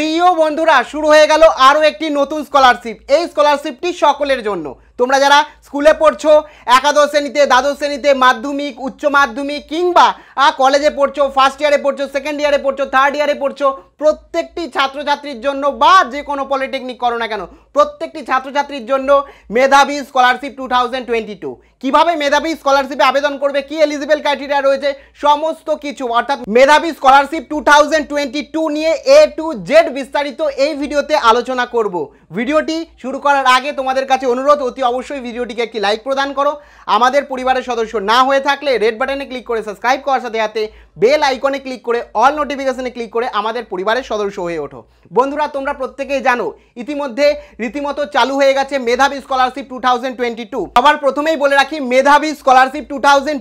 প্রিয় বন্ধুরা শুরু হয়ে গেল আরও একটি নতুন স্কলারশিপ এই স্কলারশিপটি সকলের জন্য তোমরা যারা স্কুলে পড়ছো একাদশ শ্রেণীতে দ্বাদশ শ্রেণীতে মাধ্যমিক উচ্চ মাধ্যমিক কিংবা কলেজে পড়ছো ফার্স্ট ইয়ারে পড়ছো সেকেন্ড ইয়ারে পড়ছো থার্ড ইয়ারে পড়ছো প্রত্যেকটি ছাত্রছাত্রীর জন্য বা যে কোনো পলিটেকনিক করো না কেন প্রত্যেকটি ছাত্রছাত্রীর জন্য মেধাবী scholarship two thousand twenty two কীভাবে মেধাবী স্কলারশিপে আবেদন করবে কি এলিজিবল ক্রাইটেরিয়া রয়েছে সমস্ত কিছু অর্থাৎ মেধাবী scholarship two thousand twenty two নিয়ে এ টু জেড বিস্তারিত এই ভিডিওতে আলোচনা করব ভিডিওটি শুরু করার আগে তোমাদের কাছে অনুরোধ অতি অবশ্যই ভিডিওটিকে ভিডিওটিকে একটি লাইক প্রদান করো আমাদের পরিবারের সদস্য না হয়ে থাকলে রেড বাটনে ক্লিক করে সাবস্ক্রাইব করার সাথে সাথে বেল আইকনে ক্লিক করে অল নোটিফিকেশানে ক্লিক করে আমাদের পরিবারের সদস্য হয়ে ওঠো বন্ধুরা তোমরা প্রত্যেকেই জানো ইতিমধ্যে রীতিমতো চালু হয়ে গেছে মেধাবী স্কলারশিপ টু থাউজেন্ড আবার প্রথমেই বলে রাখি মেধাবী স্কলারশিপ টু থাউজেন্ড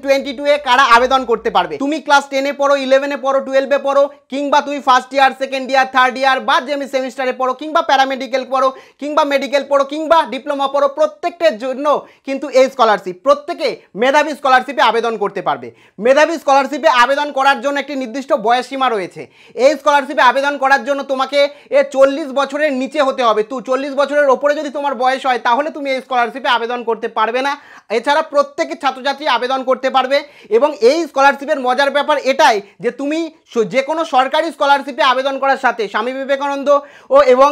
এ কারা আবেদন করতে পারবে তুমি ক্লাস টেনে পড়ো ইলেভেনে পড়ো টুয়েলভে পড়ো কিংবা তুমি first year second year third year বা যেমি সেমিস্টারে পড়ো কিংবা প্যারামেডিকেল পড়ো কিংবা মেডিকেল পড়ো কিংবা ডিপ্লোমা পড়ো প্রত্যেকটার জন্য কিন্তু এই স্কলারশিপ প্রত্যেকে মেধাবী স্কলারশিপে আবেদন করতে পারবে মেধাবী স্কলারশিপে আবেদন করা করার জন্য একটি নির্দিষ্ট বয়সীমা রয়েছে এই স্কলারশিপে আবেদন করার জন্য তোমাকে এ চল্লিশ বছরের নিচে হতে হবে তু চল্লিশ বছরের ওপরে যদি তোমার বয়স হয় তাহলে তুমি এই স্কলারশিপে আবেদন করতে পারবে না এছাড়া প্রত্যেকে ছাত্রছাত্রী আবেদন করতে পারবে এবং এই স্কলারশিপের মজার ব্যাপার এটাই যে তুমি যে কোনো সরকারি স্কলারশিপে আবেদন করার সাথে স্বামী বিবেকানন্দ ও এবং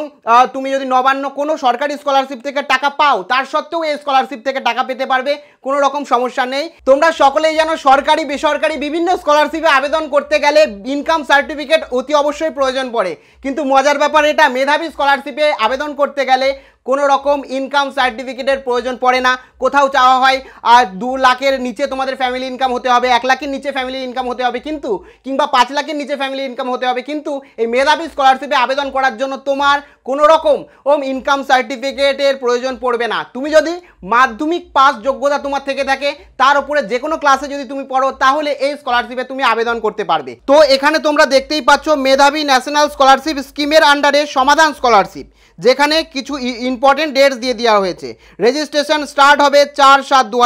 তুমি যদি নবান্ন কোনো সরকারি স্কলারশিপ থেকে টাকা পাও তার সত্ত্বেও এই স্কলারশিপ থেকে টাকা পেতে পারবে কোনো রকম সমস্যা নেই তোমরা সকলেই যেন সরকারি বেসরকারি বিভিন্ন স্কলারশিপে আবেদন করতে গেলে ইনকাম সার্টিফিকেট অতি অবশ্যই প্রয়োজন পড়ে কিন্তু মজার ব্যাপার এটা মেধাবী স্কলারশিপে আবেদন করতে গেলে কোনো রকম ইনকাম সার্টিফিকেটের প্রয়োজন পড়ে না কোথাও চাওয়া হয় আর দু লাখের নিচে তোমাদের ফ্যামিলি ইনকাম হতে হবে এক লাখের নিচে ফ্যামিলি ইনকাম হতে হবে কিন্তু কিংবা পাঁচ লাখের নিচে ফ্যামিলি ইনকাম হতে হবে কিন্তু এই মেধাবী স্কলারশিপে আবেদন করার জন্য তোমার কোনো রকম ওম ইনকাম সার্টিফিকেটের প্রয়োজন পড়বে না তুমি যদি মাধ্যমিক পাস যোগ্যতা তোমার থেকে থাকে তার উপরে যে কোনো ক্লাসে যদি তুমি পড়ো তাহলে এই স্কলারশিপে তুমি আবেদন করতে পারবে তো এখানে তোমরা দেখতেই পাচ্ছ মেধাবী ন্যাশনাল স্কলারশিপ স্কিমের আন্ডারে সমাধান স্কলারশিপ যেখানে কিছু ইন ইম্পর্টেন্ট ডেটস দিয়ে দেওয়া হয়েছে রেজিস্ট্রেশন স্টার্ট হবে চার সাত দু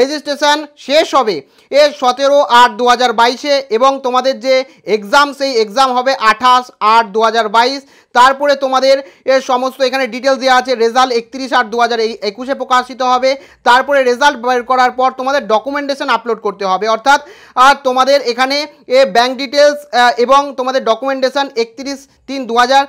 রেজিস্ট্রেশন শেষ হবে এ সতেরো আট দু হাজার এবং তোমাদের যে এক্সাম সেই এক্সাম হবে আঠাশ আট দু তারপরে তোমাদের সমস্ত এখানে ডিটেলস দেওয়া আছে রেজাল্ট একত্রিশ আট দু হাজার একুশে প্রকাশিত হবে তারপরে রেজাল্ট বের করার পর তোমাদের ডকুমেন্টেশন আপলোড করতে হবে অর্থাৎ আর তোমাদের এখানে এ ব্যাঙ্ক ডিটেলস এবং তোমাদের ডকুমেন্টেশন একত্রিশ তিন দু হাজার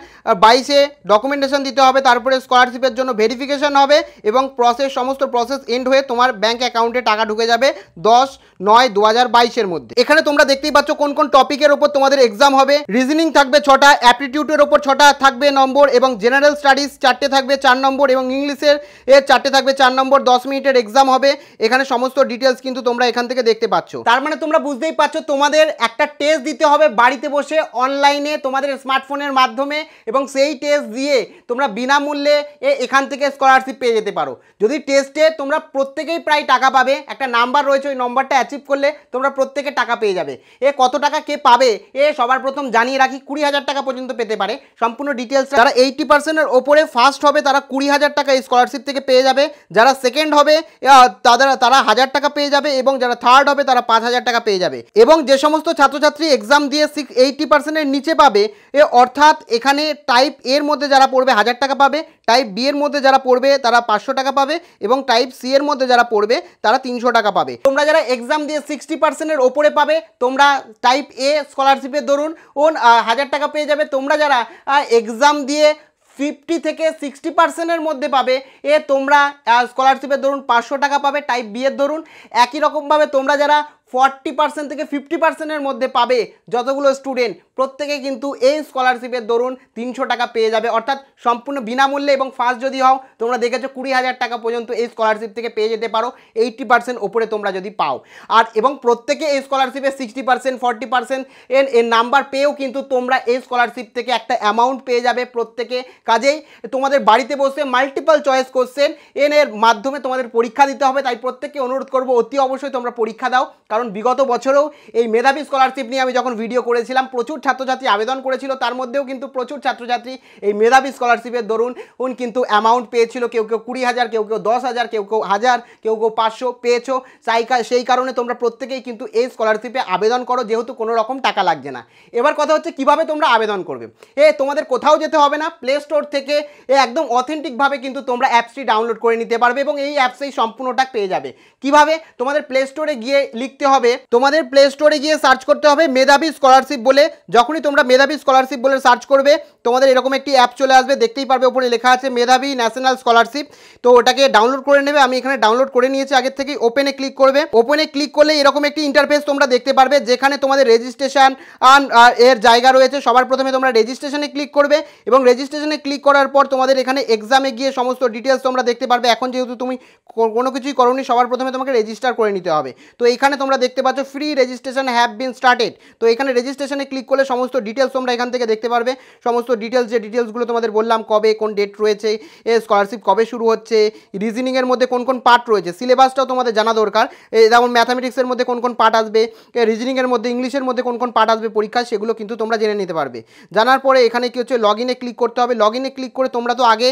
বাইশে ডকুমেন্টেশন দিতে হবে তারপরে স্কলারশিপের জন্য ভেরিফিকেশন হবে এবং প্রসেস সমস্ত প্রসেস এন্ড হয়ে তোমার ব্যাঙ্ক অ্যাকাউন্টে টাকা ঢুকে যাবে দশ নয় দু হাজার বাইশের মধ্যে এখানে তোমরা দেখতেই পাচ্ছ কোন কোন টপিকের ওপর তোমাদের এক্সাম হবে রিজনিং থাকবে ছটা অ্যাপটিটিউডের ওপর ছটা থাকবে নম্বর এবং জেনারেল স্টাডিজ চারটে থাকবে চার নম্বর এবং ইংলিশের এর চারটে থাকবে চার নম্বর দশ মিনিটের এক্সাম হবে এখানে সমস্ত ডিটেলস কিন্তু তোমরা এখান থেকে দেখতে পাচ্ছ তার মানে তোমরা বুঝতেই পারছো তোমাদের একটা টেস্ট দিতে হবে বাড়িতে বসে অনলাইনে তোমাদের স্মার্টফোনের মাধ্যমে এবং সেই টেস্ট দিয়ে তোমরা বিনামূল্যে এখান থেকে স্কলারশিপ পেয়ে যেতে পারো যদি টেস্টে তোমরা প্রত্যেকেই প্রায় টাকা পাবে একটা নাম্বার রয়েছে ওই নম্বরটা অ্যাচিভ করলে তোমরা প্রত্যেকে টাকা পেয়ে যাবে এ কত টাকা কে পাবে এ সবার প্রথম জানিয়ে রাখি কুড়ি হাজার টাকা পর্যন্ত পেতে পারে সম্পূর্ণ সম্পূর্ণ ডিটেলস যারা এইটি পার্সেন্টের ওপরে ফার্স্ট হবে তারা কুড়ি হাজার টাকা স্কলারশিপ থেকে পেয়ে যাবে যারা সেকেন্ড হবে তাদের তারা হাজার টাকা পেয়ে যাবে এবং যারা থার্ড হবে তারা পাঁচ হাজার টাকা পেয়ে যাবে এবং যে সমস্ত ছাত্রছাত্রী এক্সাম দিয়ে সিক্স এইটি পার্সেন্টের নিচে পাবে এ অর্থাৎ এখানে টাইপ এর মধ্যে যারা পড়বে হাজার টাকা পাবে টাইপ বি এর মধ্যে যারা পড়বে তারা পাঁচশো টাকা পাবে এবং টাইপ সি এর মধ্যে যারা পড়বে তারা তিনশো টাকা পাবে তোমরা যারা এক্সাম দিয়ে সিক্সটি পার্সেন্টের ওপরে পাবে তোমরা টাইপ এ স্কলারশিপের দরুন ওন হাজার টাকা পেয়ে যাবে তোমরা যারা এক্সাম দিয়ে ফিফটি থেকে সিক্সটি পার্সেন্টের মধ্যে পাবে এ তোমরা স্কলারশিপের ধরুন পাঁচশো টাকা পাবে টাইপ বিয়ের ধরুন একই রকমভাবে তোমরা যারা ফর্টি পার্সেন্ট থেকে ফিফটি পার্সেন্টের মধ্যে পাবে যতগুলো স্টুডেন্ট প্রত্যেকে কিন্তু এই স্কলারশিপের দরুন তিনশো টাকা পেয়ে যাবে অর্থাৎ সম্পূর্ণ বিনামূল্যে এবং ফার্স্ট যদি হও তোমরা দেখেছো কুড়ি হাজার টাকা পর্যন্ত এই স্কলারশিপ থেকে পেয়ে যেতে পারো এইটটি পার্সেন্ট ওপরে তোমরা যদি পাও আর এবং প্রত্যেকে এই স্কলারশিপের সিক্সটি পার্সেন্ট ফর্টি পার্সেন্ট এর নাম্বার পেয়েও কিন্তু তোমরা এই স্কলারশিপ থেকে একটা অ্যামাউন্ট পেয়ে যাবে প্রত্যেকে কাজেই তোমাদের বাড়িতে বসে মাল্টিপাল চয়েস কোশ্চেন এর মাধ্যমে তোমাদের পরীক্ষা দিতে হবে তাই প্রত্যেককে অনুরোধ করবো অতি অবশ্যই তোমরা পরীক্ষা দাও কারণ বিগত বছরেও এই মেধাবী স্কলারশিপ নিয়ে আমি যখন ভিডিও করেছিলাম প্রচুর ছাত্রছাত্রী আবেদন করেছিল তার মধ্যেও কিন্তু প্রচুর ছাত্রছাত্রী এই মেধাবী স্কলারশিপের দরুন কিন্তু অ্যামাউন্ট পেয়েছিল কেউ কেউ কুড়ি হাজার কেউ কেউ দশ হাজার কেউ কেউ হাজার কেউ কেউ পাঁচশো পেয়েছো তাই সেই কারণে তোমরা প্রত্যেকেই কিন্তু এই স্কলারশিপে আবেদন করো যেহেতু কোনো রকম টাকা লাগছে না এবার কথা হচ্ছে কিভাবে তোমরা আবেদন করবে এ তোমাদের কোথাও যেতে হবে না প্লে স্টোর থেকে এ একদম অথেন্টিকভাবে কিন্তু তোমরা অ্যাপসটি ডাউনলোড করে নিতে পারবে এবং এই অ্যাপসেই সম্পূর্ণটা পেয়ে যাবে কিভাবে তোমাদের প্লে স্টোরে গিয়ে লিখতে হবে তোমাদের প্লে স্টোরে গিয়ে সার্চ করতে হবে মেধাবী স্কলারশিপ বলে যখনই তোমরা মেধাবী স্কলারশিপ বলে সার্চ করবে তোমাদের এরকম একটি অ্যাপ চলে আসবে দেখতেই পারবে ওপরে লেখা আছে মেধাবী ন্যাশনাল স্কলারশিপ তো ওটাকে ডাউনলোড করে নেবে আমি এখানে ডাউনলোড করে নিয়েছি আগের থেকে ওপেনে ক্লিক করবে ওপেনে ক্লিক করলে এরকম একটি ইন্টারফেস তোমরা দেখতে পারবে যেখানে তোমাদের রেজিস্ট্রেশন এর জায়গা রয়েছে সবার প্রথমে তোমরা রেজিস্ট্রেশনে ক্লিক করবে এবং রেজিস্ট্রেশনে ক্লিক করার পর তোমাদের এখানে এক্সামে গিয়ে সমস্ত ডিটেলস তোমরা দেখতে পারবে এখন যেহেতু তুমি কোনো কিছুই করোনি সবার প্রথমে তোমাকে রেজিস্টার করে নিতে হবে তো এখানে তোমরা তোমরা দেখতে পাচ্ছ free registration have been started তো এখানে রেজিস্ট্রেশনে ক্লিক করলে সমস্ত ডিটেলস তোমরা এখান থেকে দেখতে পারবে সমস্ত ডিটেলস যে ডিটেলসগুলো তোমাদের বললাম কবে কোন ডেট রয়েছে এ স্কলারশিপ কবে শুরু হচ্ছে রিজনিংয়ের মধ্যে কোন কোন পার্ট রয়েছে সিলেবাসটাও তোমাদের জানা দরকার যেমন ম্যাথামেটিক্সের মধ্যে কোন কোন পার্ট আসবে রিজনিংয়ের মধ্যে ইংলিশের মধ্যে কোন কোন পার্ট আসবে পরীক্ষা সেগুলো কিন্তু তোমরা জেনে নিতে পারবে জানার পরে এখানে কী হচ্ছে লগ ইনে ক্লিক করতে হবে লগ ইনে ক্লিক করে তোমরা তো আগে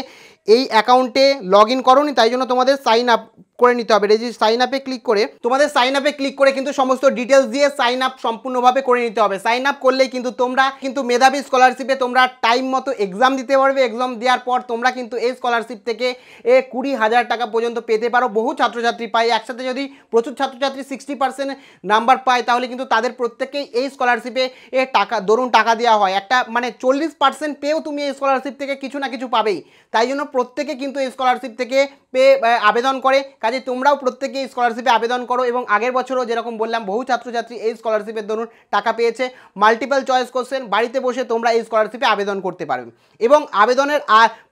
এই অ্যাকাউন্টে লগ ইন করোনি তাই জন্য তোমাদের সাইন আপ করে নিতে হবে রেজি সাইন আপে ক্লিক করে তোমাদের সাইন আপে ক্লিক করে কিন্তু সমস্ত ডিটেলস দিয়ে সাইন আপ সম্পূর্ণভাবে করে নিতে হবে সাইন আপ করলেই কিন্তু তোমরা কিন্তু মেধাবী স্কলারশিপে তোমরা টাইম মতো এক্সাম দিতে পারবে এক্সাম দেওয়ার পর তোমরা কিন্তু এই স্কলারশিপ থেকে এ কুড়ি হাজার টাকা পর্যন্ত পেতে পারো বহু ছাত্রছাত্রী পায় একসাথে যদি প্রচুর ছাত্রছাত্রী সিক্সটি পার্সেন্ট নাম্বার পায় তাহলে কিন্তু তাদের প্রত্যেকেই এই স্কলারশিপে এ টাকা দরুন টাকা দেওয়া হয় একটা মানে চল্লিশ পার্সেন্ট পেয়েও তুমি এই স্কলারশিপ থেকে কিছু না কিছু পাবেই তাই জন্য প্রত্যেকে কিন্তু এই স্কলারশিপ থেকে পেয়ে আবেদন করে কাজে তোমরাও প্রত্যেকে এই স্কলারশিপে আবেদন করো এবং আগের বছরও যেরকম বললাম বহু ছাত্রছাত্রী এই স্কলারশিপের দরুন টাকা পেয়েছে মাল্টিপাল চয়েস কোশ্চেন বাড়িতে বসে তোমরা এই স্কলারশিপে আবেদন করতে পারবে এবং আবেদনের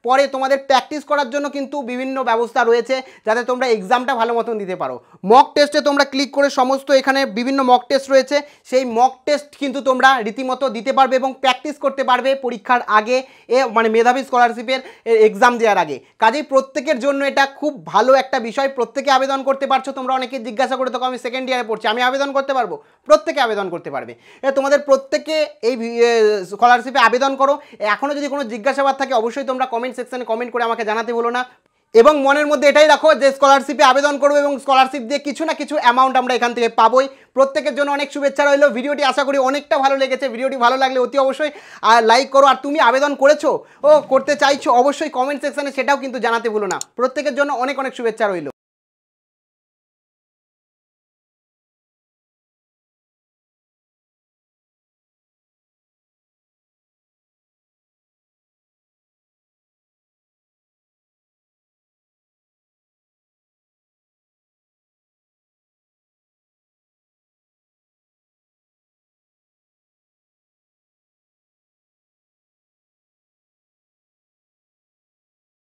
পরে তোমাদের প্র্যাকটিস করার জন্য কিন্তু বিভিন্ন ব্যবস্থা রয়েছে যাতে তোমরা এক্সামটা ভালো মতন দিতে পারো মক টেস্টে তোমরা ক্লিক করে সমস্ত এখানে বিভিন্ন মক টেস্ট রয়েছে সেই মক টেস্ট কিন্তু তোমরা রীতিমতো দিতে পারবে এবং প্র্যাকটিস করতে পারবে পরীক্ষার আগে এ মানে মেধাবী স্কলারশিপের এক্সাম দেওয়ার আগে কাজেই প্রত্যেকের জন্য এটা খুব ভালো একটা বিষয় প্রত্যেকে আবেদন করতে পারছো তোমরা অনেকে জিজ্ঞাসা করে তোকে আমি সেকেন্ড ইয়ারে পড়ছি আমি আবেদন করতে পারবো প্রত্যেকে আবেদন করতে পারবে তোমাদের প্রত্যেকে এই স্কলারশিপে আবেদন করো এখনও যদি কোনো জিজ্ঞাসাবাদ থাকে অবশ্যই তোমরা কমেন্ট কমেন্ট সেকশানে কমেন্ট করে আমাকে জানাতে বলো না এবং মনের মধ্যে এটাই রাখো যে স্কলারশিপে আবেদন করবো এবং স্কলারশিপ দিয়ে কিছু না কিছু অ্যামাউন্ট আমরা এখান থেকে পাবোই প্রত্যেকের জন্য অনেক শুভেচ্ছা রইলো ভিডিওটি আশা করি অনেকটা ভালো লেগেছে ভিডিওটি ভালো লাগলে অতি অবশ্যই লাইক করো আর তুমি আবেদন করেছো ও করতে চাইছো অবশ্যই কমেন্ট সেকশানে সেটাও কিন্তু জানাতে ভুলো না প্রত্যেকের জন্য অনেক অনেক শুভেচ্ছা রইলো